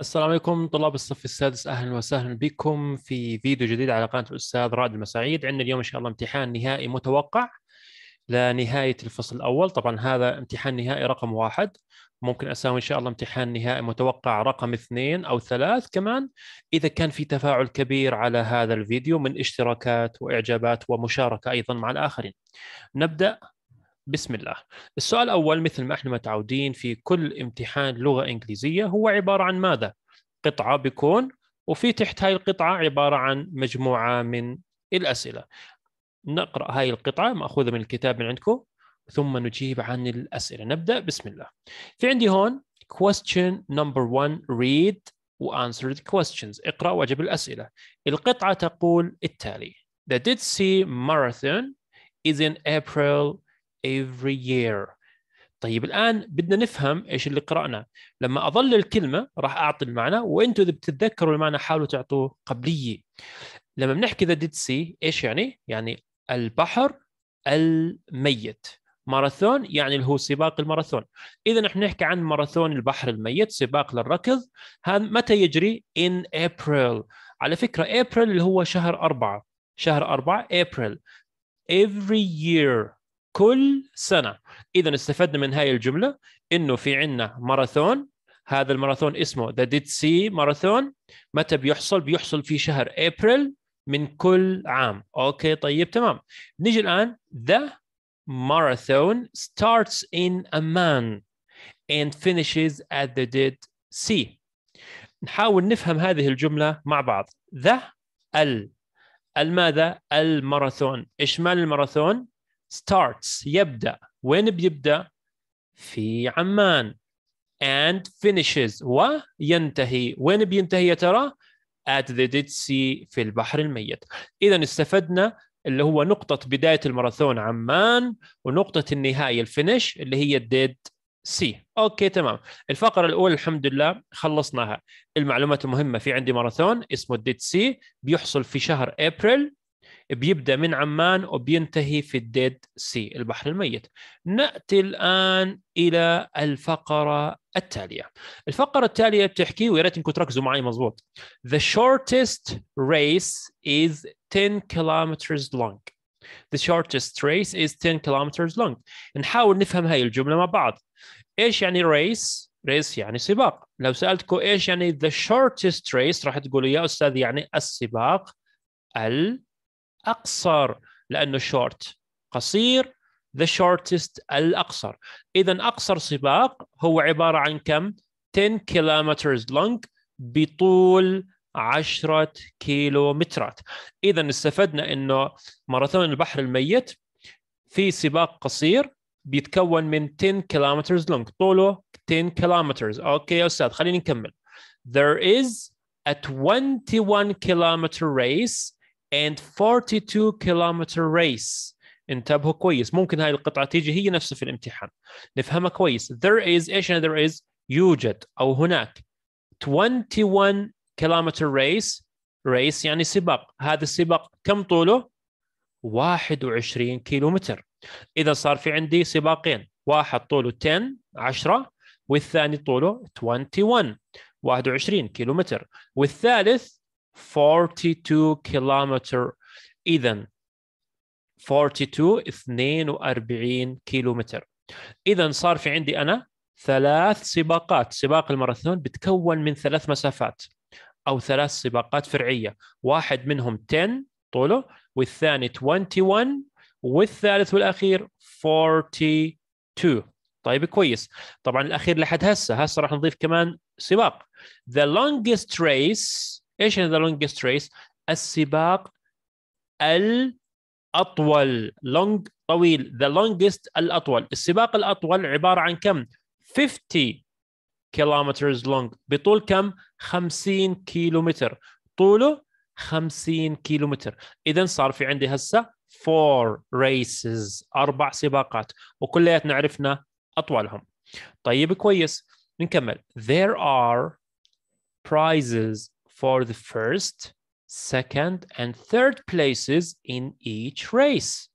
السلام عليكم طلاب الصف السادس اهلا وسهلا بكم في فيديو جديد على قناه الاستاذ رائد المساعيد عندنا اليوم ان شاء الله امتحان نهائي متوقع لنهايه الفصل الاول طبعا هذا امتحان نهائي رقم واحد ممكن اساوي ان شاء الله امتحان نهائي متوقع رقم اثنين او ثلاث كمان اذا كان في تفاعل كبير على هذا الفيديو من اشتراكات واعجابات ومشاركه ايضا مع الاخرين نبدا بسم الله السؤال الأول مثل ما احنا متعودين في كل امتحان لغة إنجليزية هو عبارة عن ماذا؟ قطعة بيكون وفي تحت هاي القطعة عبارة عن مجموعة من الأسئلة نقرأ هاي القطعة مأخوذة من الكتاب من عندكم ثم نجيب عن الأسئلة نبدأ بسم الله في عندي هون question number one read و answer the questions اقرأ واجب الأسئلة القطعة تقول التالي The Dead Sea Marathon is in April every year طيب الان بدنا نفهم ايش اللي قرانا لما اظل الكلمه راح اعطي المعنى وانتم اذا بتتذكروا المعنى حاولوا تعطوه قبليه لما بنحكي ذا ديد سي ايش يعني يعني البحر الميت ماراثون يعني اللي هو سباق الماراثون اذا نحن نحكي عن ماراثون البحر الميت سباق للركض هذا متى يجري ان ابريل على فكره ابريل اللي هو شهر أربعة شهر أربعة ابريل every year كل سنه اذا استفدنا من هاي الجمله انه في عنا ماراثون هذا الماراثون اسمه ذا ديد سي ماراثون متى بيحصل بيحصل في شهر ابريل من كل عام اوكي طيب تمام نيجي الان The marathon starts in Amman and finishes at the Dead Sea. نحاول نفهم هذه الجملة مع بعض. The ال الماذا الماراثون. إشمال الماراثون starts يبدأ وين بيبدأ؟ في عمان and finishes وينتهي وين بينتهي يا ترى؟ at the Dead Sea في البحر الميت إذا استفدنا اللي هو نقطة بداية الماراثون عمان ونقطة النهاية الفينش اللي هي الديد سي اوكي تمام الفقره الاولى الحمد لله خلصناها المعلومات المهمه في عندي ماراثون اسمه الديد سي بيحصل في شهر ابريل بيبدا من عمان وبينتهي في الديد سي البحر الميت ناتي الان الى الفقره التاليه الفقره التاليه بتحكي ويا ريت انكم تركزوا معي مضبوط the shortest race is 10 kilometers long the shortest race is 10 kilometers long نحاول نفهم هاي الجمله مع بعض ايش يعني race ريس يعني سباق لو سالتكم ايش يعني the shortest race راح تقولوا يا استاذ يعني السباق ال اقصر لانه شورت قصير ذا شورتست الاقصر اذا اقصر سباق هو عباره عن كم 10 كيلومترز long بطول 10 كيلومترات اذا استفدنا انه ماراثون البحر الميت في سباق قصير بيتكون من 10 كيلومترز long طوله 10 كيلومترز اوكي يا استاذ خليني نكمل there is a 21 kilometer race and 42 kilometer race انتبهوا كويس ممكن هاي القطعة تيجي هي نفسها في الامتحان نفهمها كويس there is ايش يعني there is يوجد أو هناك 21 كيلومتر ريس ريس يعني سباق هذا السباق كم طوله 21 كيلومتر إذا صار في عندي سباقين واحد طوله 10 10 والثاني طوله 21 21 كيلومتر والثالث 42 كيلومتر اذا 42 42 كيلومتر اذا صار في عندي انا ثلاث سباقات سباق الماراثون بتكون من ثلاث مسافات او ثلاث سباقات فرعيه واحد منهم 10 طوله والثاني 21 والثالث والاخير 42 طيب كويس طبعا الاخير لحد هسه هسه راح نضيف كمان سباق the longest race ايش ذا لونجست ريس؟ السباق الاطول لونج طويل ذا لونجست الاطول السباق الاطول عباره عن كم؟ 50 كيلومترز لونج بطول كم؟ 50 كيلومتر طوله 50 كيلومتر اذا صار في عندي هسه 4 ريسز اربع سباقات وكلياتنا عرفنا اطولهم طيب كويس نكمل there are prizes for the first, second and third places in each race.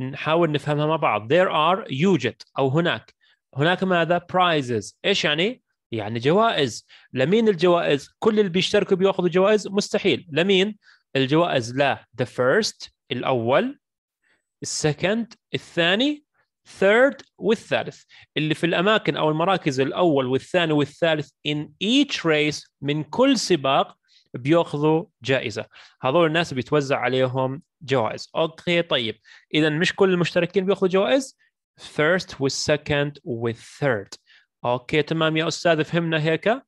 نحاول نفهمها مع بعض. There are يوجد أو هناك. هناك ماذا؟ prizes. إيش يعني؟ يعني جوائز. لمين الجوائز؟ كل اللي بيشتركوا بياخذوا جوائز؟ مستحيل. لمين؟ الجوائز لا the first الأول السكند الثاني third والثالث اللي في الأماكن أو المراكز الأول والثاني والثالث in each race من كل سباق بياخذوا جائزة هذول الناس بيتوزع عليهم جوائز أوكي طيب إذا مش كل المشتركين بياخذوا جوائز first والsecond والثيرد أوكي تمام يا أستاذ فهمنا هيك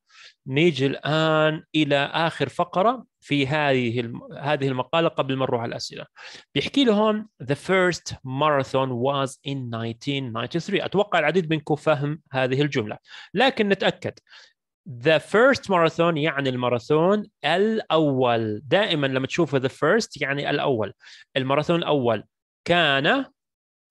نيجي الآن إلى آخر فقرة في هذه هذه المقالة قبل ما نروح على الأسئلة بيحكي لهم the first marathon was in 1993 أتوقع العديد منكم فهم هذه الجملة لكن نتأكد the first marathon يعني الماراثون الأول دائما لما تشوفوا the first يعني الأول الماراثون الأول كان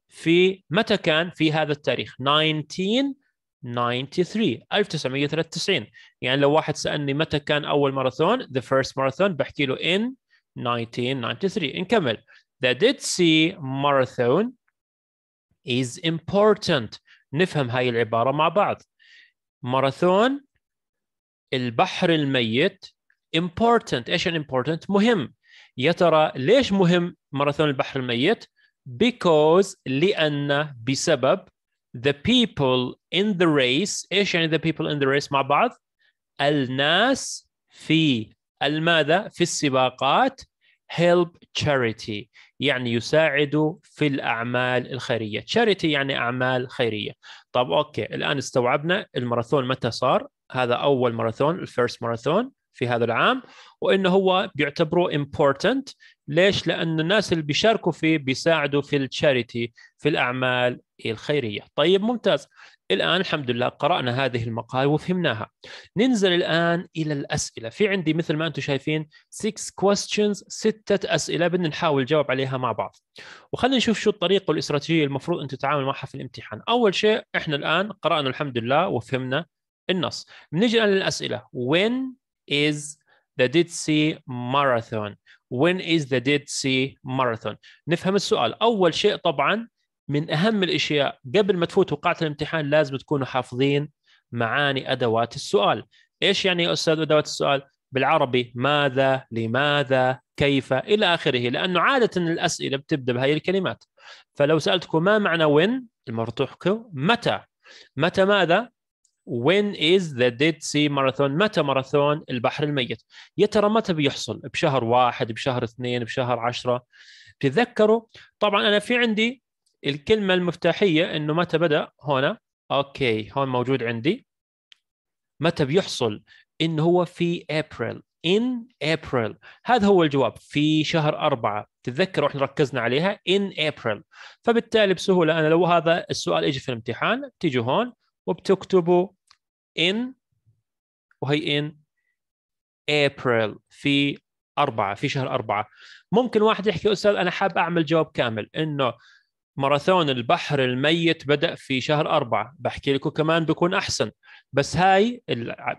في متى كان في هذا التاريخ 19 93 1993 يعني لو واحد سالني متى كان اول ماراثون the first marathon بحكي له in 1993 نكمل the Dead Sea Marathon is important نفهم هاي العباره مع بعض ماراثون البحر الميت important ايش يعني important مهم يا ترى ليش مهم ماراثون البحر الميت because لان بسبب the people in the race ايش يعني the people in the race مع بعض الناس في الماذا في السباقات help charity يعني يساعدوا في الأعمال الخيرية charity يعني أعمال خيرية طب أوكي الآن استوعبنا الماراثون متى صار هذا أول ماراثون الفيرست ماراثون في هذا العام وانه هو بيعتبره important ليش؟ لأن الناس اللي بيشاركوا فيه بيساعدوا في التشاريتي في الأعمال الخيرية طيب ممتاز الآن الحمد لله قرأنا هذه المقال وفهمناها ننزل الآن إلى الأسئلة في عندي مثل ما أنتم شايفين 6 questions ستة أسئلة بدنا نحاول نجاوب عليها مع بعض وخلينا نشوف شو الطريقة والاستراتيجية المفروض أن تتعامل معها في الامتحان أول شيء إحنا الآن قرأنا الحمد لله وفهمنا النص بنيجي الآن للأسئلة when is The Dead Sea Marathon when is the Dead Sea Marathon نفهم السؤال أول شيء طبعا من أهم الأشياء قبل ما تفوتوا قاعة الامتحان لازم تكونوا حافظين معاني أدوات السؤال إيش يعني يا أستاذ أدوات السؤال بالعربي ماذا لماذا كيف إلى آخره لأنه عادة الأسئلة بتبدأ بهاي الكلمات فلو سألتكم ما معنى وين المرتوحكم متى متى ماذا وين از ذا ديد سي ماراثون متى ماراثون البحر الميت يا ترى متى بيحصل بشهر واحد بشهر اثنين بشهر عشرة تتذكروا طبعا انا في عندي الكلمه المفتاحيه انه متى بدا هنا اوكي هون موجود عندي متى بيحصل انه هو في ابريل in April هذا هو الجواب في شهر أربعة تتذكروا احنا ركزنا عليها in April فبالتالي بسهولة أنا لو هذا السؤال إجي في الامتحان تيجوا هون وبتكتبوا in وهي in April في أربعة في شهر أربعة ممكن واحد يحكي أستاذ أنا حاب أعمل جواب كامل إنه ماراثون البحر الميت بدأ في شهر أربعة بحكي لكم كمان بيكون أحسن بس هاي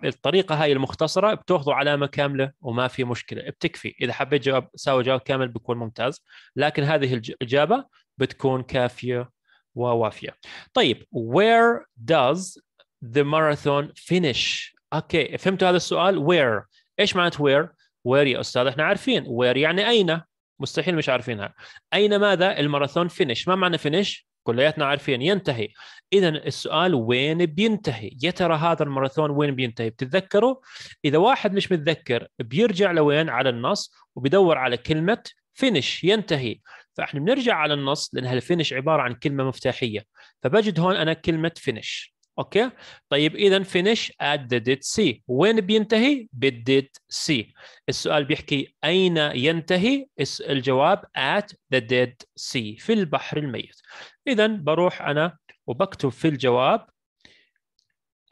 الطريقة هاي المختصرة بتاخذوا علامة كاملة وما في مشكلة بتكفي إذا حبيت جواب ساوي جواب كامل بيكون ممتاز لكن هذه الإجابة بتكون كافية ووافية طيب where does the marathon finish اوكي فهمتوا هذا السؤال وير ايش معنات وير وير يا استاذ احنا عارفين وير يعني اين مستحيل مش عارفينها اين ماذا الماراثون فينش ما معنى فينش كلياتنا عارفين ينتهي اذا السؤال وين بينتهي يا ترى هذا الماراثون وين بينتهي بتتذكروا اذا واحد مش متذكر بيرجع لوين على النص وبيدور على كلمه فينش ينتهي فاحنا بنرجع على النص لان هالفينش عباره عن كلمه مفتاحيه فبجد هون انا كلمه فينش اوكي طيب اذا فينيش ات ذا ديد سي وين بينتهي بالديد سي السؤال بيحكي اين ينتهي الجواب ات ذا ديت سي في البحر الميت اذا بروح انا وبكتب في الجواب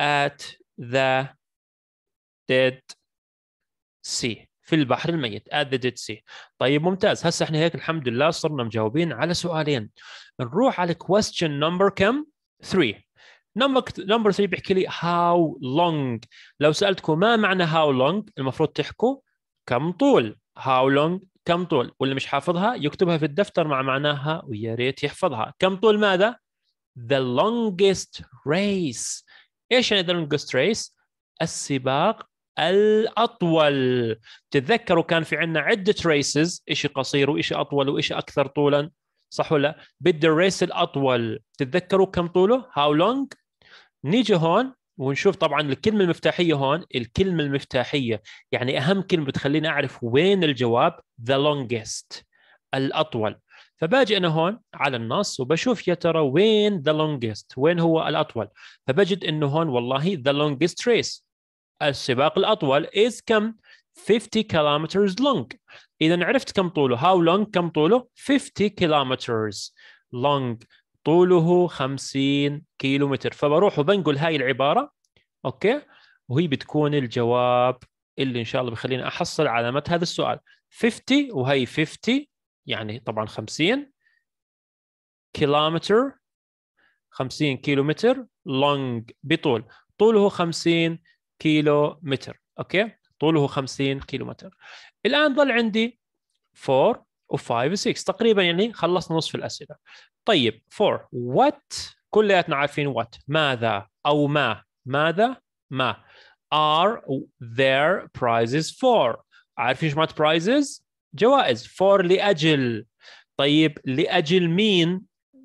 at the dead sea في البحر الميت at the dead sea طيب ممتاز هسه احنا هيك الحمد لله صرنا مجاوبين على سؤالين نروح على question number كم 3 نمبر نمبر 3 بيحكي لي هاو لونج لو سالتكم ما معنى هاو لونج المفروض تحكوا كم طول هاو لونج كم طول واللي مش حافظها يكتبها في الدفتر مع معناها ويا ريت يحفظها كم طول ماذا the longest race ايش يعني the longest race السباق الاطول تتذكروا كان في عندنا عده ريسز شيء قصير وشيء اطول وشيء اكثر طولا صح ولا بدي الريس الاطول تتذكروا كم طوله هاو لونج نيجي هون ونشوف طبعا الكلمه المفتاحيه هون الكلمه المفتاحيه يعني اهم كلمه بتخليني اعرف وين الجواب the longest الاطول فباجي انا هون على النص وبشوف يا ترى وين the longest وين هو الاطول فبجد انه هون والله the longest race السباق الاطول is كم 50 kilometers long اذا عرفت كم طوله how long كم طوله 50 kilometers long طوله 50 كيلو متر فبروح وبنقل هاي العباره اوكي وهي بتكون الجواب اللي ان شاء الله بخليني احصل علامه هذا السؤال 50 وهي 50 يعني طبعا 50 كيلومتر 50 كيلو متر لونج بطول طوله 50 كيلو متر اوكي طوله 50 كيلو متر الان ظل عندي 4 و5 و6 تقريبا يعني خلصنا نصف الاسئله طيب 4 وات كلياتنا عارفين وات ماذا او ما ماذا ما are ذير prizes for عارفين ايش معنات prizes جوائز for لاجل طيب لاجل مين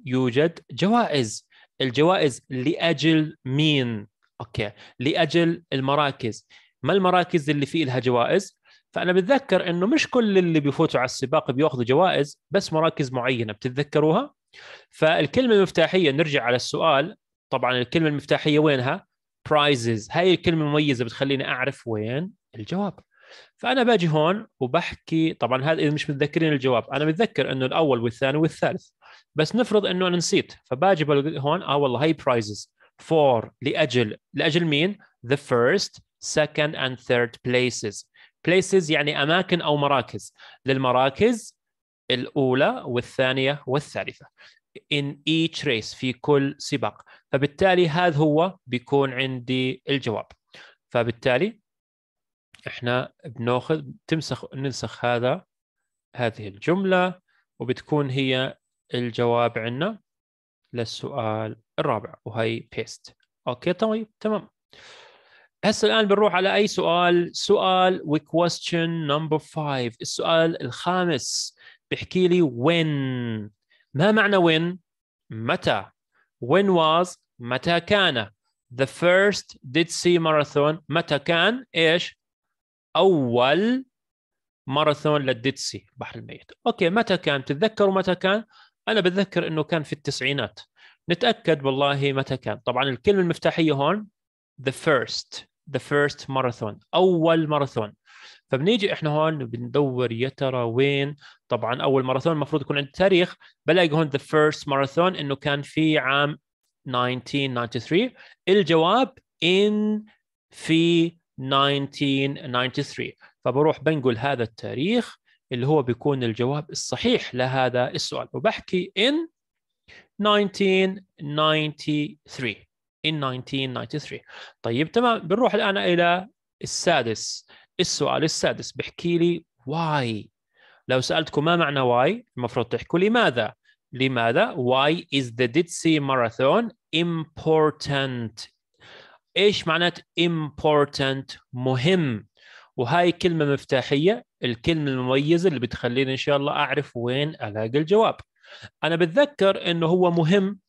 يوجد جوائز الجوائز لاجل مين اوكي لاجل المراكز ما المراكز اللي في لها جوائز فانا بتذكر انه مش كل اللي بيفوتوا على السباق بياخذوا جوائز بس مراكز معينه بتتذكروها فالكلمه المفتاحيه نرجع على السؤال طبعا الكلمه المفتاحيه وينها برايزز هاي الكلمه المميزه بتخليني اعرف وين الجواب فانا باجي هون وبحكي طبعا هذا اذا مش متذكرين الجواب انا متذكر انه الاول والثاني والثالث بس نفرض انه انا نسيت فباجي هون اه والله هاي برايزز فور لاجل لاجل مين ذا فيرست سكند اند ثيرد بليسز places يعني اماكن او مراكز للمراكز الاولى والثانيه والثالثه in each race في كل سباق فبالتالي هذا هو بيكون عندي الجواب فبالتالي احنا بناخذ تمسخ ننسخ هذا هذه الجمله وبتكون هي الجواب عندنا للسؤال الرابع وهي بيست اوكي طيب تمام هسه الان بنروح على اي سؤال سؤال وكويستشن نمبر 5 السؤال الخامس بحكي لي when ما معنى when متى when was متى كان the first did see marathon متى كان ايش اول ماراثون للديتسي بحر الميت اوكي متى كان تتذكروا متى كان انا بتذكر انه كان في التسعينات نتاكد والله متى كان طبعا الكلمه المفتاحيه هون the first ذا فيرست ماراثون اول ماراثون فبنيجي احنا هون بندور يا ترى وين طبعا اول ماراثون المفروض يكون عند تاريخ بلاقي هون ذا فيرست ماراثون انه كان في عام 1993 الجواب ان في 1993 فبروح بنقل هذا التاريخ اللي هو بيكون الجواب الصحيح لهذا السؤال وبحكي ان 1993 in 1993 طيب تمام بنروح الآن إلى السادس السؤال السادس بحكي لي why لو سألتكم ما معنى why المفروض تحكوا لي ماذا لماذا why is the sea Marathon important ايش معنات important مهم وهاي كلمة مفتاحية الكلمة المميزة اللي بتخليني إن شاء الله أعرف وين ألاقي الجواب أنا بتذكر إنه هو مهم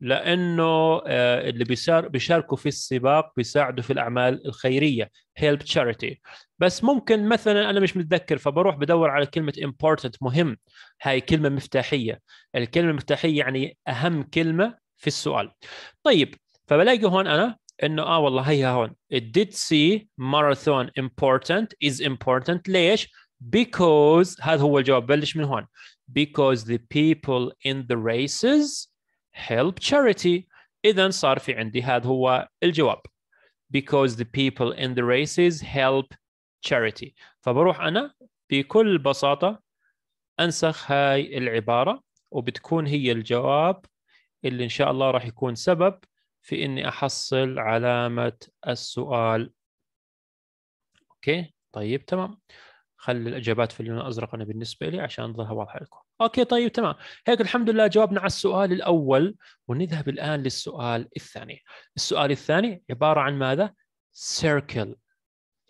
لانه آه، اللي بيشار بيشاركوا في السباق بيساعدوا في الاعمال الخيريه هيلب تشاريتي بس ممكن مثلا انا مش متذكر فبروح بدور على كلمه امبورتنت مهم هاي كلمه مفتاحيه الكلمه المفتاحيه يعني اهم كلمه في السؤال طيب فبلاقي هون انا انه اه والله هيها هون did سي ماراثون امبورتنت از امبورتنت ليش because هذا هو الجواب بلش من هون because the people in the races help charity اذا صار في عندي هذا هو الجواب because the people in the races help charity فبروح انا بكل بساطه انسخ هاي العباره وبتكون هي الجواب اللي ان شاء الله راح يكون سبب في اني احصل علامه السؤال اوكي طيب تمام خلي الاجابات في اللون الازرق انا بالنسبه لي عشان تظلها واضحه لكم اوكي طيب تمام هيك الحمد لله جاوبنا على السؤال الاول ونذهب الان للسؤال الثاني السؤال الثاني عباره عن ماذا سيركل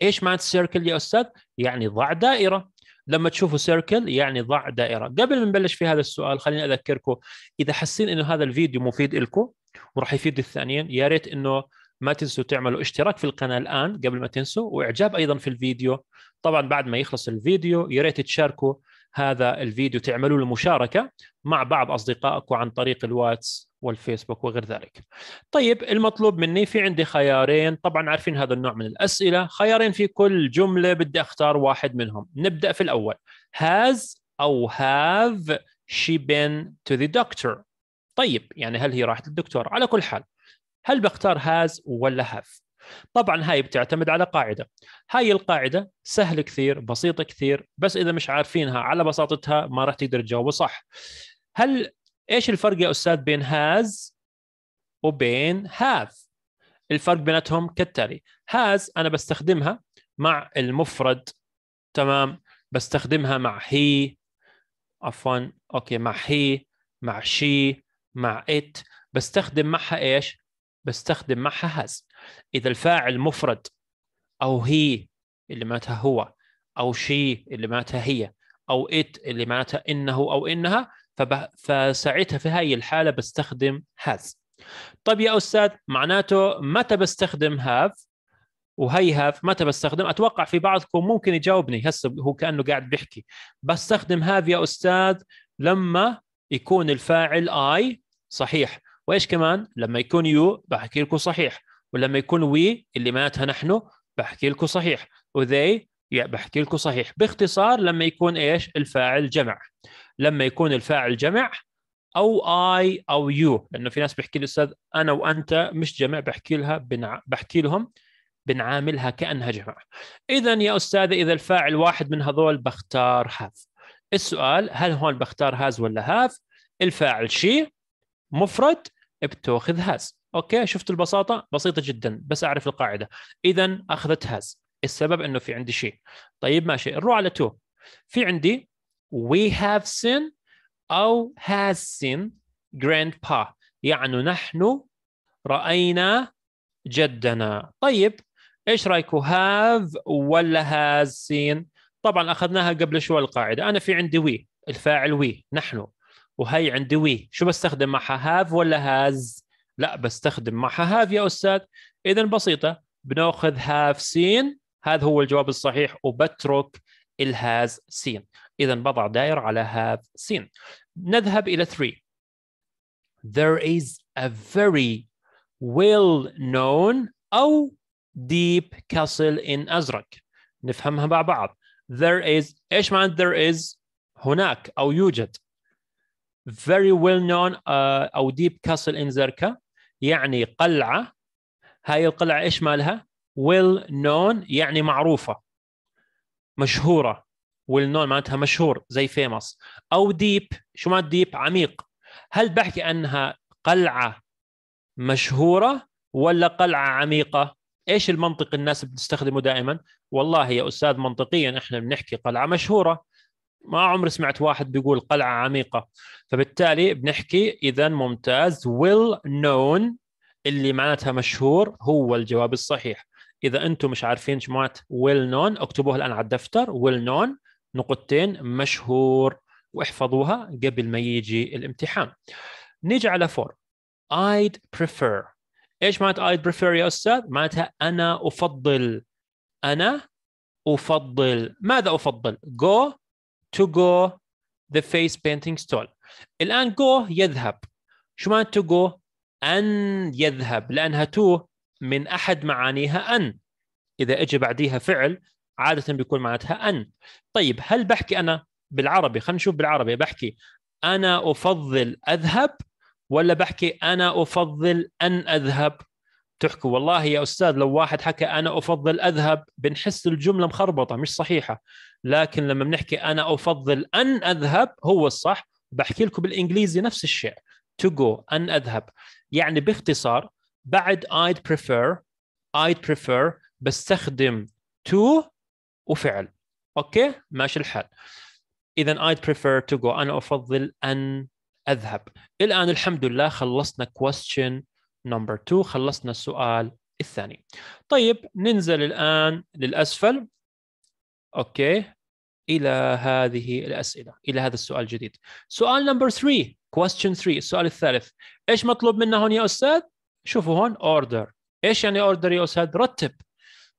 ايش معنى سيركل يا استاذ يعني ضع دائره لما تشوفوا سيركل يعني ضع دائره قبل ما نبلش في هذا السؤال خليني اذكركم اذا حاسين انه هذا الفيديو مفيد لكم وراح يفيد الثانيين يا ريت انه ما تنسوا تعملوا اشتراك في القناه الان قبل ما تنسوا واعجاب ايضا في الفيديو طبعا بعد ما يخلص الفيديو يا ريت تشاركوا هذا الفيديو تعملوا له مشاركه مع بعض اصدقائك وعن طريق الواتس والفيسبوك وغير ذلك. طيب المطلوب مني في عندي خيارين، طبعا عارفين هذا النوع من الاسئله، خيارين في كل جمله بدي اختار واحد منهم، نبدا في الاول has او have she been to the doctor؟ طيب يعني هل هي راحت للدكتور؟ على كل حال هل بختار has ولا have؟ طبعا هاي بتعتمد على قاعده هاي القاعده سهل كثير بسيطه كثير بس اذا مش عارفينها على بساطتها ما راح تقدر تجاوبه صح هل ايش الفرق يا استاذ بين هاز وبين هاف الفرق بيناتهم كالتالي هاز انا بستخدمها مع المفرد تمام بستخدمها مع هي عفوا اوكي مع هي مع شي مع ات بستخدم معها ايش بستخدم معها هاز اذا الفاعل مفرد او هي اللي معناتها هو او شي اللي معناتها هي او ات اللي معناتها انه او انها فساعتها في هاي الحاله بستخدم هاز طيب يا استاذ معناته متى بستخدم هاف وهي هاف متى بستخدم اتوقع في بعضكم ممكن يجاوبني هسه هو كانه قاعد بيحكي بستخدم هاف يا استاذ لما يكون الفاعل اي صحيح وايش كمان لما يكون يو بحكي لكم صحيح ولما يكون وي اللي معناتها نحن بحكي لكم صحيح وذي يعني بحكي لكم صحيح باختصار لما يكون ايش الفاعل جمع لما يكون الفاعل جمع او اي او يو لانه في ناس بحكي لي استاذ انا وانت مش جمع بحكي لها بنع... بحكي لهم بنعاملها كانها جمع اذا يا استاذه اذا الفاعل واحد من هذول بختار هاف السؤال هل هون بختار هاز ولا هاف الفاعل شي مفرد بتاخذ هاز اوكي شفت البساطه بسيطه جدا بس اعرف القاعده اذا اخذت هاز السبب انه في عندي شيء طيب ماشي نروح على تو في عندي we have seen او has seen grandpa يعني نحن راينا جدنا طيب ايش رايكم هاف ولا هاز سين طبعا اخذناها قبل شوي القاعده انا في عندي وي الفاعل وي نحن وهي عندي وي شو بستخدم معها هاف ولا هاز لا بستخدم معها هاف يا استاذ اذا بسيطه بناخذ هاف سين هذا هو الجواب الصحيح وبترك الهاز سين اذا بضع دائره على هاف سين نذهب الى 3 there is a very well known او deep castle in ازرق نفهمها مع بعض there is ايش معنى there is هناك او يوجد very well known uh, آه، او deep castle in زركا يعني قلعه هاي القلعه ايش مالها؟ ويل نون يعني معروفه مشهوره ويل نون معناتها مشهور زي فيمس او ديب شو معنى ديب؟ عميق هل بحكي انها قلعه مشهوره ولا قلعه عميقه؟ ايش المنطق الناس بتستخدمه دائما؟ والله يا استاذ منطقيا احنا بنحكي قلعه مشهوره ما عمري سمعت واحد بيقول قلعه عميقه فبالتالي بنحكي اذا ممتاز ويل نون اللي معناتها مشهور هو الجواب الصحيح اذا انتم مش عارفين شو معنات ويل نون اكتبوها الان على الدفتر ويل نون نقطتين مشهور واحفظوها قبل ما يجي الامتحان نيجي على فور I'd prefer ايش معنات I'd prefer يا استاذ معناتها انا افضل انا افضل ماذا افضل go to go the face painting stall الآن go يذهب شو معنى to go أن يذهب لأنها to من أحد معانيها أن إذا إجي بعديها فعل عادة بيكون معناتها أن طيب هل بحكي أنا بالعربي خلينا نشوف بالعربي بحكي أنا أفضل أذهب ولا بحكي أنا أفضل أن أذهب تحكوا والله يا استاذ لو واحد حكى انا افضل اذهب بنحس الجمله مخربطه مش صحيحه لكن لما بنحكي انا افضل ان اذهب هو الصح بحكي لكم بالانجليزي نفس الشيء to go ان اذهب يعني باختصار بعد I'd prefer I'd prefer بستخدم to وفعل اوكي ماشي الحال اذا I'd prefer to go انا افضل ان اذهب الان الحمد لله خلصنا question نمبر 2 خلصنا السؤال الثاني طيب ننزل الآن للأسفل أوكي إلى هذه الأسئلة إلى هذا السؤال الجديد سؤال نمبر 3 question 3 السؤال الثالث إيش مطلوب منا هون يا أستاذ؟ شوفوا هون order إيش يعني order يا أستاذ؟ رتب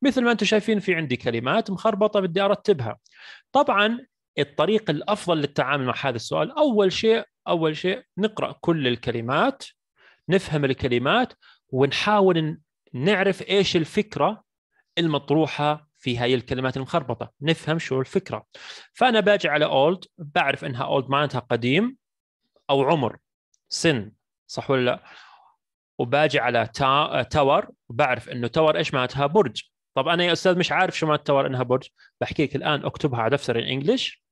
مثل ما أنتم شايفين في عندي كلمات مخربطة بدي أرتبها طبعا الطريق الأفضل للتعامل مع هذا السؤال أول شيء أول شيء نقرأ كل الكلمات نفهم الكلمات ونحاول نعرف ايش الفكره المطروحه في هاي الكلمات المخربطه نفهم شو الفكره فانا باجي على اولد بعرف انها اولد معناتها قديم او عمر سن صح ولا لا وباجي على تا... تاور وبعرف انه تاور ايش معناتها برج طب انا يا استاذ مش عارف شو معنى تاور انها برج بحكي لك الان اكتبها على دفتر الانجليش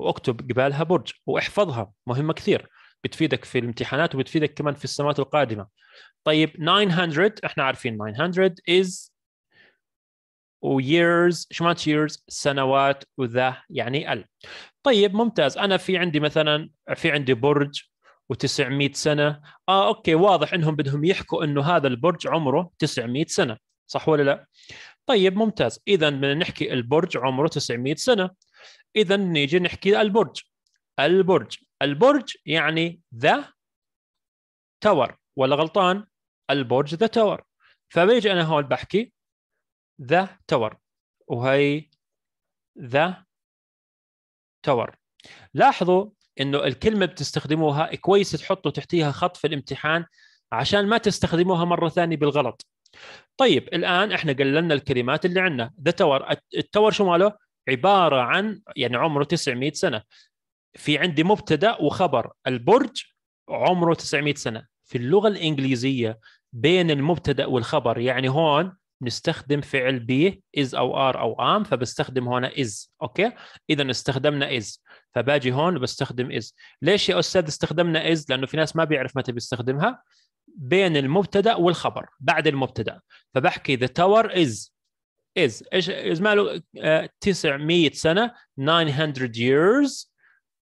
واكتب قبالها برج واحفظها مهمه كثير بتفيدك في الامتحانات وبتفيدك كمان في السنوات القادمه طيب 900 احنا عارفين 900 is ويرز شو معنات years سنوات وذا يعني ال طيب ممتاز انا في عندي مثلا في عندي برج و900 سنه اه اوكي واضح انهم بدهم يحكوا انه هذا البرج عمره 900 سنه صح ولا لا طيب ممتاز اذا بدنا نحكي البرج عمره 900 سنه اذا نيجي نحكي البرج البرج البرج يعني ذا تاور ولا غلطان البرج ذا تاور فبيجي انا هون بحكي ذا تاور وهي ذا تاور لاحظوا انه الكلمه بتستخدموها كويس تحطوا تحتيها خط في الامتحان عشان ما تستخدموها مره ثانيه بالغلط طيب الان احنا قللنا الكلمات اللي عندنا ذا تاور التاور شو ماله عباره عن يعني عمره 900 سنه في عندي مبتدا وخبر البرج عمره 900 سنه في اللغه الانجليزيه بين المبتدا والخبر يعني هون نستخدم فعل بي از او ار او ام فبستخدم هون از اوكي اذا استخدمنا از فباجي هون بستخدم از ليش يا استاذ استخدمنا از لانه في ناس ما بيعرف متى بيستخدمها بين المبتدا والخبر بعد المبتدا فبحكي ذا تاور از از ايش ماله 900 آه، سنه 900 years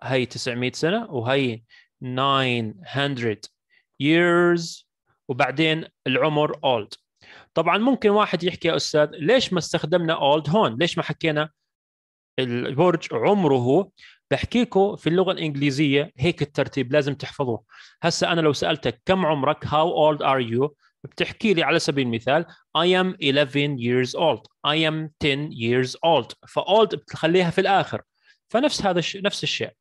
هي 900 سنه وهي 900 years وبعدين العمر old طبعا ممكن واحد يحكي يا استاذ ليش ما استخدمنا old هون ليش ما حكينا البرج عمره بحكيكم في اللغه الانجليزيه هيك الترتيب لازم تحفظوه هسه انا لو سالتك كم عمرك how old are you بتحكي لي على سبيل المثال I am 11 years old I am 10 years old فold بتخليها في الآخر فنفس هذا الشيء نفس الشيء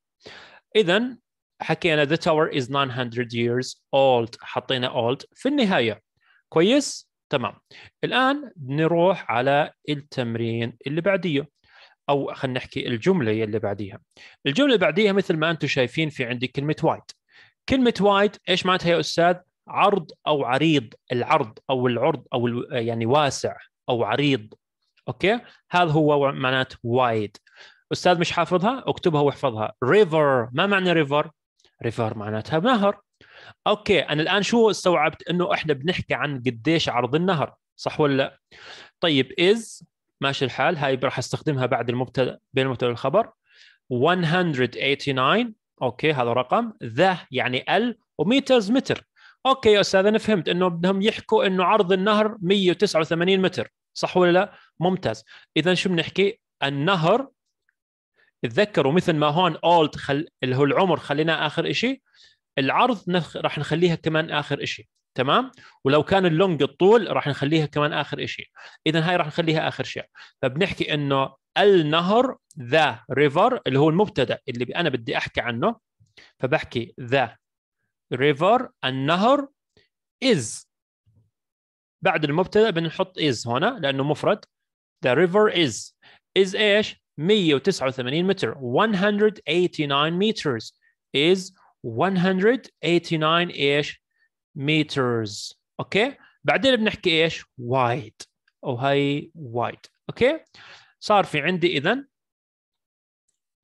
اذا حكينا the tower is 900 years old حطينا old في النهايه كويس تمام الان نروح على التمرين اللي بعديه او خلينا نحكي الجمله اللي بعديها الجمله اللي بعديها مثل ما انتم شايفين في عندي كلمه وايد كلمه وايد ايش معناتها يا استاذ عرض او عريض العرض او العرض او يعني واسع او عريض اوكي هذا هو معنات وايد استاذ مش حافظها اكتبها واحفظها ريفر ما معنى ريفر ريفر معناتها نهر اوكي انا الان شو استوعبت انه احنا بنحكي عن قديش عرض النهر صح ولا لا طيب از ماشي الحال هاي راح استخدمها بعد المبتدا بين المبتدا والخبر 189 اوكي هذا رقم ذا يعني ال وميترز متر اوكي يا استاذ انا فهمت انه بدهم يحكوا انه عرض النهر 189 متر صح ولا لا ممتاز اذا شو بنحكي النهر اتذكروا مثل ما هون اولد خل... اللي هو العمر خليناه اخر شيء العرض نخ... راح نخليها كمان اخر شيء تمام ولو كان اللونج الطول راح نخليها كمان اخر شيء اذا هاي راح نخليها اخر شيء فبنحكي انه النهر ذا ريفر اللي هو المبتدا اللي انا بدي احكي عنه فبحكي ذا ريفر النهر از بعد المبتدا بنحط از هنا لانه مفرد ذا ريفر از از ايش 189 متر 189 meters is 189 ايش meters اوكي بعدين بنحكي ايش وايد او هاي وايد اوكي صار في عندي اذا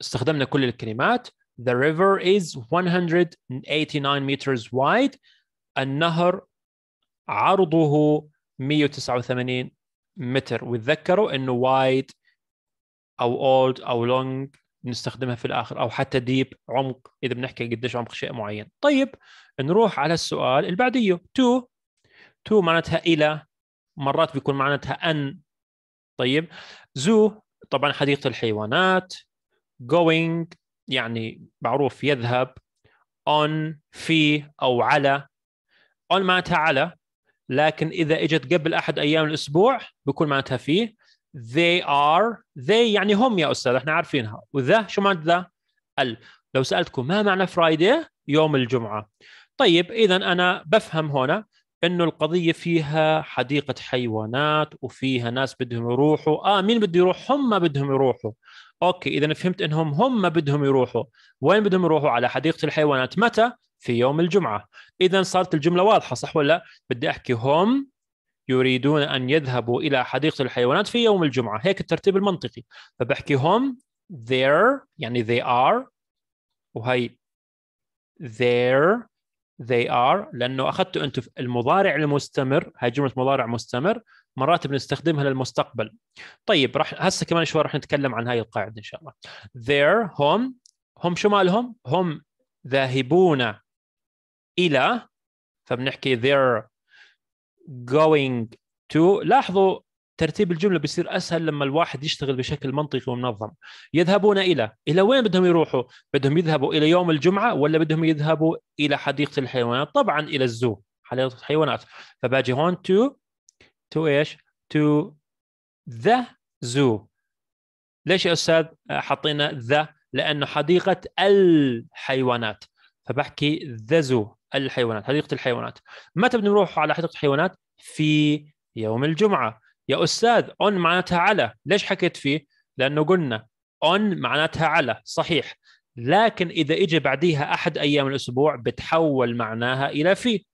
استخدمنا كل الكلمات the river is 189 meters wide النهر عرضه 189 متر وتذكروا انه وايد او اولد او لونج نستخدمها في الاخر او حتى ديب عمق اذا بنحكي قديش عمق شيء معين طيب نروح على السؤال اللي بعديه تو تو معناتها الى مرات بيكون معناتها ان طيب زو طبعا حديقه الحيوانات going يعني معروف يذهب on في او على on معناتها على لكن اذا اجت قبل احد ايام الاسبوع بيكون معناتها فيه they are they يعني هم يا استاذ احنا عارفينها وذا شو معنى ذا؟ ال لو سالتكم ما معنى فرايدي يوم الجمعه طيب اذا انا بفهم هنا انه القضيه فيها حديقه حيوانات وفيها ناس بدهم يروحوا اه مين بده يروح هم بدهم يروحوا اوكي اذا فهمت انهم هم بدهم يروحوا وين بدهم يروحوا على حديقه الحيوانات متى في يوم الجمعه اذا صارت الجمله واضحه صح ولا بدي احكي هم يريدون أن يذهبوا إلى حديقة الحيوانات في يوم الجمعة هيك الترتيب المنطقي فبحكي هم their يعني they are وهي their they are لأنه أخذتوا أنتم المضارع المستمر هاي جملة مضارع مستمر مرات بنستخدمها للمستقبل طيب راح هسه كمان شوي راح نتكلم عن هاي القاعدة إن شاء الله their هم هم شو مالهم هم ذاهبون إلى فبنحكي their going to لاحظوا ترتيب الجمله بيصير اسهل لما الواحد يشتغل بشكل منطقي ومنظم يذهبون الى الى وين بدهم يروحوا بدهم يذهبوا الى يوم الجمعه ولا بدهم يذهبوا الى حديقه الحيوانات طبعا الى الزو حديقه الحيوانات فباجي هون تو تو ايش تو ذا زو ليش يا استاذ حطينا ذا لانه حديقه الحيوانات فبحكي ذا زو الحيوانات حديقه الحيوانات متى بنروح على حديقه الحيوانات في يوم الجمعه يا استاذ اون معناتها على ليش حكيت فيه لانه قلنا اون معناتها على صحيح لكن اذا اجى بعديها احد ايام الاسبوع بتحول معناها الى في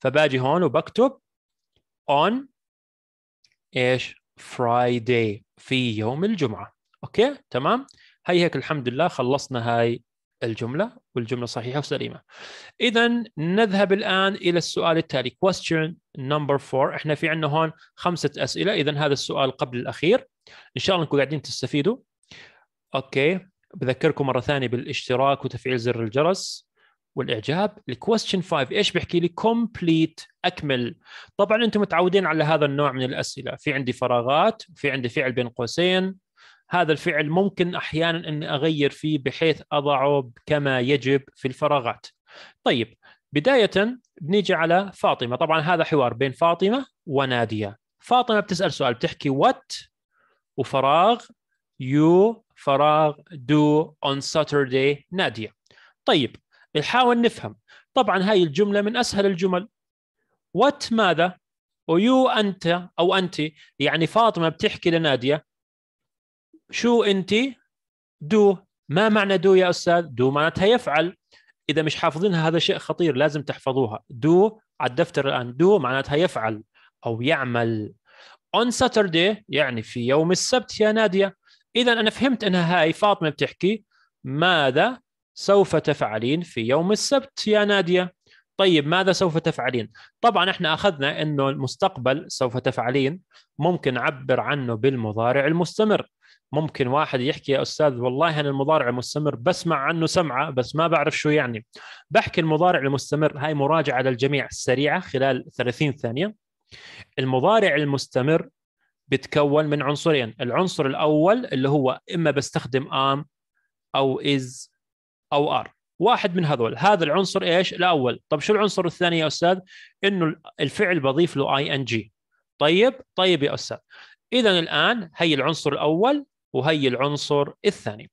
فباجي هون وبكتب اون ايش فرايداي في يوم الجمعه اوكي تمام هي هيك الحمد لله خلصنا هاي الجملة والجملة صحيحة وسليمة إذا نذهب الآن إلى السؤال التالي question number four إحنا في عندنا هون خمسة أسئلة إذا هذا السؤال قبل الأخير إن شاء الله أنكم قاعدين تستفيدوا أوكي بذكركم مرة ثانية بالاشتراك وتفعيل زر الجرس والإعجاب الكويستشن 5 إيش بحكي لي complete أكمل طبعا أنتم متعودين على هذا النوع من الأسئلة في عندي فراغات في عندي فعل بين قوسين هذا الفعل ممكن احيانا اني اغير فيه بحيث اضعه كما يجب في الفراغات طيب بدايه بنيجي على فاطمه طبعا هذا حوار بين فاطمه وناديه فاطمه بتسال سؤال بتحكي وات وفراغ يو فراغ دو اون ساتردي ناديه طيب بنحاول نفهم طبعا هاي الجمله من اسهل الجمل وات ماذا ويو انت او انت يعني فاطمه بتحكي لناديه شو انت دو ما معنى دو يا استاذ دو معناتها يفعل اذا مش حافظينها هذا شيء خطير لازم تحفظوها دو على الدفتر الان دو معناتها يفعل او يعمل اون ساتردي يعني في يوم السبت يا ناديه اذا انا فهمت انها هاي فاطمه بتحكي ماذا سوف تفعلين في يوم السبت يا ناديه طيب ماذا سوف تفعلين طبعا احنا اخذنا انه المستقبل سوف تفعلين ممكن نعبر عنه بالمضارع المستمر ممكن واحد يحكي يا استاذ والله انا المضارع المستمر بسمع عنه سمعه بس ما بعرف شو يعني بحكي المضارع المستمر هاي مراجعه للجميع سريعه خلال 30 ثانيه المضارع المستمر بتكون من عنصرين العنصر الاول اللي هو اما بستخدم ام او از او ار واحد من هذول هذا العنصر ايش الاول طب شو العنصر الثاني يا استاذ انه الفعل بضيف له اي ان جي طيب طيب يا استاذ اذا الان هي العنصر الاول وهي العنصر الثاني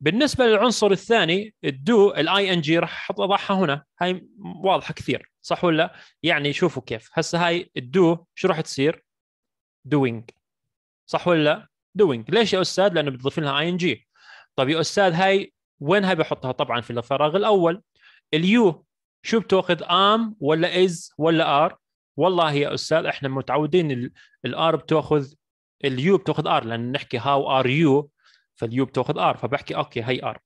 بالنسبه للعنصر الثاني الدو الاي ان جي راح اضعها هنا هاي واضحه كثير صح ولا يعني شوفوا كيف هسه هاي الدو شو راح تصير دوينج صح ولا دوينج ليش يا استاذ لانه بتضيف لها اي ان جي طب يا استاذ هاي وين هاي بحطها طبعا في الفراغ الاول اليو شو بتاخذ ام ولا از ولا ار والله يا استاذ احنا متعودين الار بتاخذ اليو بتاخذ ار لان نحكي هاو ار يو فاليو بتاخذ ار فبحكي اوكي هي ار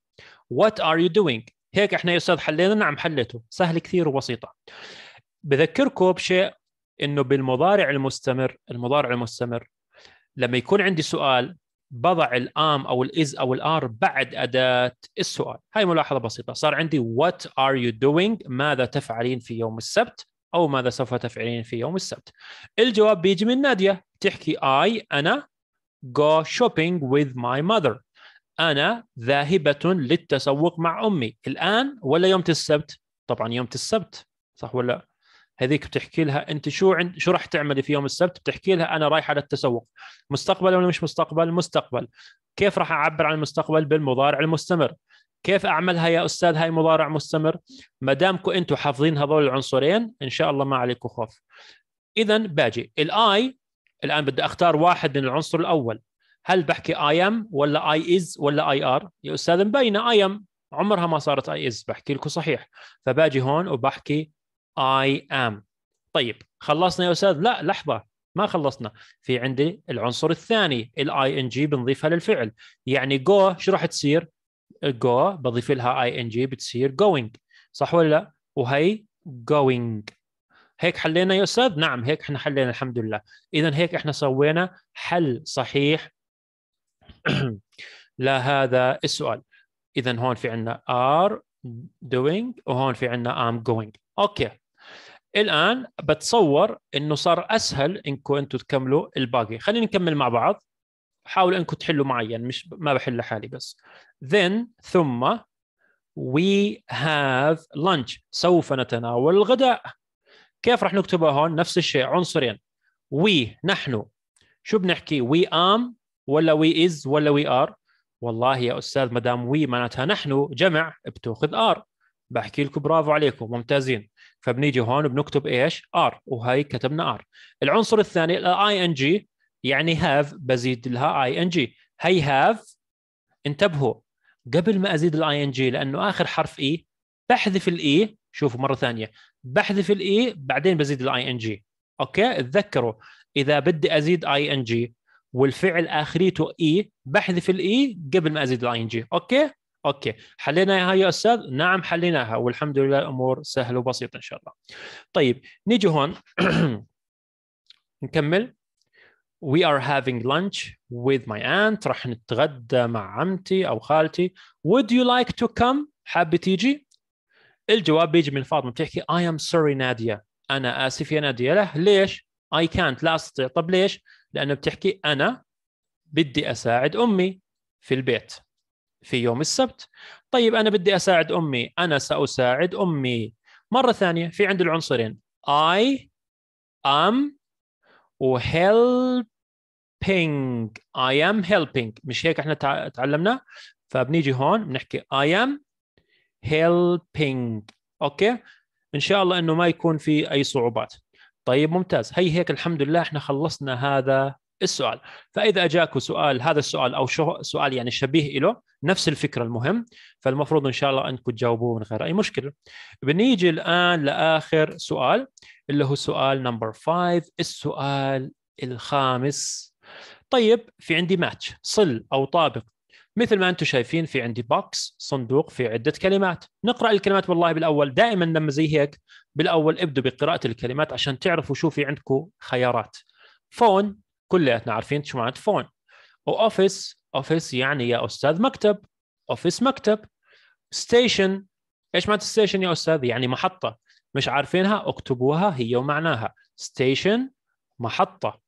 وات ار يو دوينج هيك احنا يا استاذ حلينا نعم حلته سهل كثير وبسيطه بذكركم بشيء انه بالمضارع المستمر المضارع المستمر لما يكون عندي سؤال بضع الام او الاز او الار بعد اداه السؤال هاي ملاحظه بسيطه صار عندي وات ار يو دوينج ماذا تفعلين في يوم السبت او ماذا سوف تفعلين في يوم السبت الجواب بيجي من ناديه تحكي اي انا go shopping with my mother انا ذاهبه للتسوق مع امي الان ولا يوم السبت طبعا يوم السبت صح ولا هذيك بتحكي لها انت شو عند شو راح تعملي في يوم السبت بتحكي لها انا رايحه للتسوق مستقبل ولا مش مستقبل مستقبل كيف راح اعبر عن المستقبل بالمضارع المستمر كيف اعملها يا استاذ هاي مضارع مستمر ما دامكم انتم حافظين هذول العنصرين ان شاء الله ما عليكم خوف اذا باجي الاي الان بدي اختار واحد من العنصر الاول هل بحكي اي ام ولا اي از ولا اي ار يا استاذ مبينه اي ام عمرها ما صارت اي از بحكي لكم صحيح فباجي هون وبحكي اي ام طيب خلصنا يا استاذ لا لحظه ما خلصنا في عندي العنصر الثاني الاي ان جي بنضيفها للفعل يعني جو شو راح تصير جو بضيف لها اي ان جي بتصير جوينج صح ولا لا؟ وهي جوينج هيك حلينا يا استاذ؟ نعم هيك احنا حلينا الحمد لله، اذا هيك احنا سوينا حل صحيح لهذا السؤال. اذا هون في عندنا are doing وهون في عندنا I'm going. اوكي. الان بتصور انه صار اسهل انكم انتم تكملوا الباقي، خلينا نكمل مع بعض. حاول انكم تحلوا معي مش ما بحل لحالي بس then ثم we have lunch سوف نتناول الغداء كيف راح نكتبها هون نفس الشيء عنصرين we نحن شو بنحكي we am ولا we is ولا we are والله يا استاذ ما دام وي معناتها نحن جمع بتاخذ ار بحكي لكم برافو عليكم ممتازين فبنيجي هون بنكتب ايش ار وهي كتبنا ار العنصر الثاني الاي ان جي يعني هاف بزيد لها اي ان جي هي هاف انتبهوا قبل ما ازيد الاي ان جي لانه اخر حرف اي e، بحذف الاي e، شوفوا مره ثانيه بحذف الاي e، بعدين بزيد الاي ان جي اوكي تذكروا اذا بدي ازيد اي ان جي والفعل اخريته اي بحذف الاي قبل ما ازيد الاي ان جي اوكي اوكي حليناها يا استاذ نعم حليناها والحمد لله الامور سهله وبسيطه ان شاء الله طيب نيجي هون نكمل we are having lunch with my aunt راح نتغدى مع عمتي او خالتي would you like to come حابه تيجي الجواب بيجي من فاطمه بتحكي I am sorry ناديه انا اسف يا ناديه له ليش I can't لا استطيع طب ليش لانه بتحكي انا بدي اساعد امي في البيت في يوم السبت طيب انا بدي اساعد امي انا ساساعد امي مره ثانيه في عند العنصرين I am وهيلبينج اي ام هيلبينج مش هيك احنا تعلمنا فبنيجي هون بنحكي اي ام هيلبينج اوكي ان شاء الله انه ما يكون في اي صعوبات طيب ممتاز هي هيك الحمد لله احنا خلصنا هذا السؤال فاذا اجاك سؤال هذا السؤال او سؤال يعني شبيه له نفس الفكره المهم فالمفروض ان شاء الله انكم تجاوبوه من غير اي مشكله بنيجي الان لاخر سؤال اللي هو سؤال نمبر 5 السؤال الخامس طيب في عندي ماتش صل او طابق مثل ما انتم شايفين في عندي بوكس صندوق في عده كلمات نقرا الكلمات والله بالاول دائما لما زي هيك بالاول ابدوا بقراءه الكلمات عشان تعرفوا شو في عندكم خيارات فون كلياتنا عارفين شو معناته فون واوفيس اوفيس يعني يا استاذ مكتب اوفيس مكتب ستيشن ايش معنى ستيشن يا استاذ يعني محطه مش عارفينها اكتبوها هي ومعناها ستيشن محطه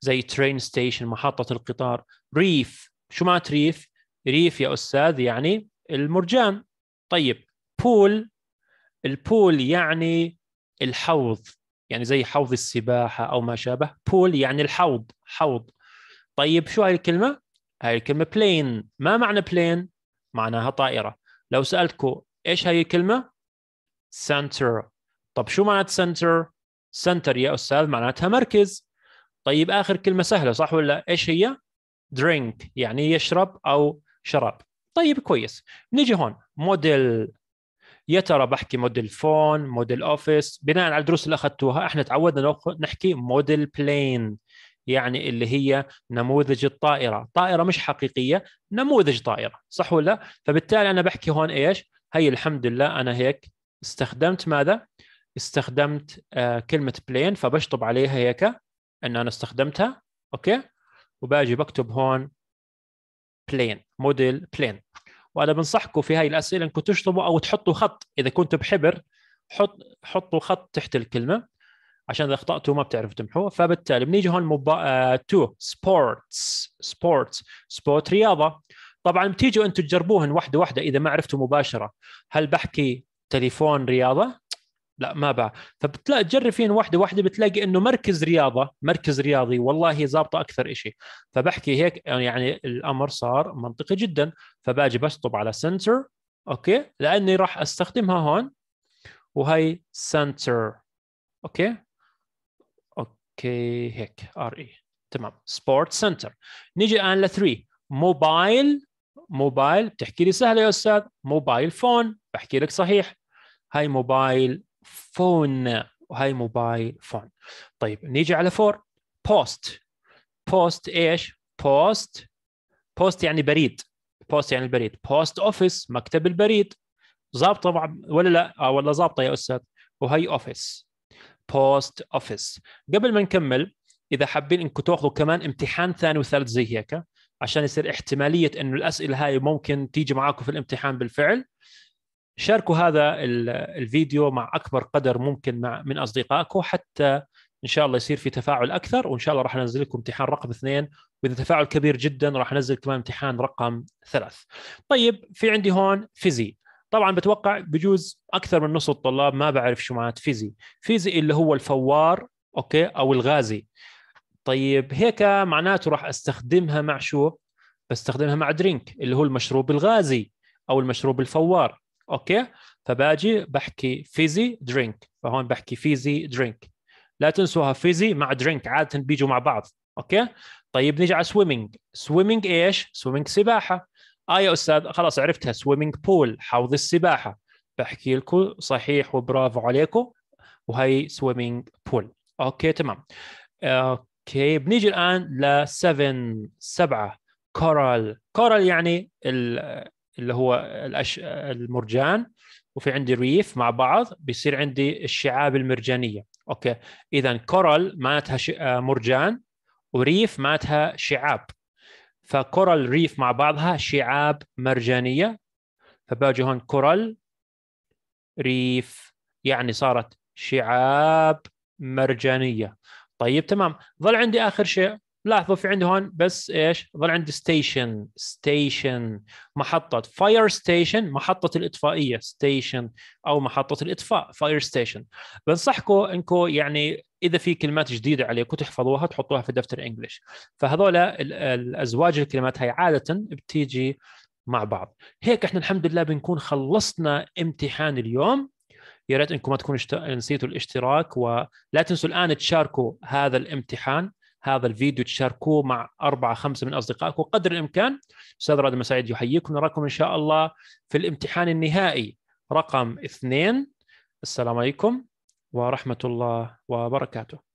زي ترين ستيشن محطه القطار ريف شو معنى ريف ريف يا استاذ يعني المرجان طيب بول البول يعني الحوض يعني زي حوض السباحه او ما شابه بول يعني الحوض حوض طيب شو هاي الكلمه هاي الكلمه بلين ما معنى بلين معناها طائره لو سالتكم ايش هاي الكلمه سنتر طب شو معنى سنتر سنتر يا استاذ معناتها مركز طيب اخر كلمه سهله صح ولا ايش هي درينك يعني يشرب او شراب طيب كويس نيجي هون موديل يا ترى بحكي موديل فون موديل اوفيس بناء على الدروس اللي اخذتوها احنا تعودنا نحكي موديل بلين يعني اللي هي نموذج الطائره طائره مش حقيقيه نموذج طائره صح ولا فبالتالي انا بحكي هون ايش هي الحمد لله انا هيك استخدمت ماذا استخدمت آه كلمه بلين فبشطب عليها هيك ان انا استخدمتها اوكي وباجي بكتب هون بلين موديل بلين وانا بنصحكم في هاي الاسئله انكم تشطبوا او تحطوا خط اذا كنتوا بحبر حط حطوا خط تحت الكلمه عشان اذا اخطاتوا ما بتعرفوا تمحوه فبالتالي بنيجي هون مبا... آه، تو سبورتس سبورتس سبورت رياضه طبعا بتيجوا انتم تجربوهن واحده واحده اذا ما عرفتوا مباشره هل بحكي تليفون رياضه لا ما باع فبتلاقي تجرب فيهم واحده واحده بتلاقي انه مركز رياضه مركز رياضي والله ظابطه اكثر شيء فبحكي هيك يعني الامر صار منطقي جدا فباجي بشطب على سنتر اوكي لاني راح استخدمها هون وهي سنتر اوكي اوكي هيك ار اي e. تمام سبورت سنتر نيجي الان ل 3 موبايل موبايل بتحكي لي سهله يا استاذ موبايل فون بحكي لك صحيح هاي موبايل فون وهي موبايل فون طيب نيجي على فور بوست بوست ايش بوست بوست يعني بريد بوست يعني البريد بوست اوفيس مكتب البريد ظابطه طبعا ولا لا آه والله ظابطه يا استاذ وهي اوفيس بوست اوفيس قبل ما نكمل اذا حابين انكم تاخذوا كمان امتحان ثاني وثالث زي هيك عشان يصير احتماليه انه الاسئله هاي ممكن تيجي معاكم في الامتحان بالفعل شاركوا هذا الفيديو مع اكبر قدر ممكن مع من اصدقائكم حتى ان شاء الله يصير في تفاعل اكثر وان شاء الله راح انزل لكم امتحان رقم اثنين واذا تفاعل كبير جدا راح انزل كمان امتحان رقم ثلاث. طيب في عندي هون فيزي طبعا بتوقع بجوز اكثر من نص الطلاب ما بعرف شو معنات فيزي، فيزي اللي هو الفوار اوكي او الغازي. طيب هيك معناته راح استخدمها مع شو؟ بستخدمها مع درينك اللي هو المشروب الغازي او المشروب الفوار اوكي فباجي بحكي فيزي درينك فهون بحكي فيزي درينك لا تنسوها فيزي مع درينك عاده بيجوا مع بعض اوكي طيب نيجي على سويمنج سويمنج ايش سويمنج سباحه اه يا استاذ خلاص عرفتها سويمنج بول حوض السباحه بحكي لكم صحيح وبرافو عليكم وهي سويمنج بول اوكي تمام اوكي بنيجي الان ل 7 7 كورال كورال يعني اللي هو الأش... المرجان وفي عندي ريف مع بعض بيصير عندي الشعاب المرجانيه اوكي اذا كورال معناتها ش... آه، مرجان وريف معناتها شعاب فكورال ريف مع بعضها شعاب مرجانيه فباجي هون كورال ريف يعني صارت شعاب مرجانيه طيب تمام ظل عندي اخر شيء لاحظوا في عندي هون بس ايش؟ ظل عندي ستيشن ستيشن محطة فاير ستيشن محطة الإطفائية ستيشن أو محطة الإطفاء فاير ستيشن بنصحكم أنكم يعني إذا في كلمات جديدة عليكم تحفظوها تحطوها في دفتر انجلش فهذول الأزواج الكلمات هي عادة بتيجي مع بعض هيك احنا الحمد لله بنكون خلصنا امتحان اليوم يا ريت انكم ما تكونوا نسيتوا الاشتراك ولا تنسوا الان تشاركوا هذا الامتحان هذا الفيديو تشاركوه مع أربعة خمسة من أصدقائكم قدر الإمكان أستاذ رادم سعيد يحييكم نراكم إن شاء الله في الامتحان النهائي رقم اثنين السلام عليكم ورحمة الله وبركاته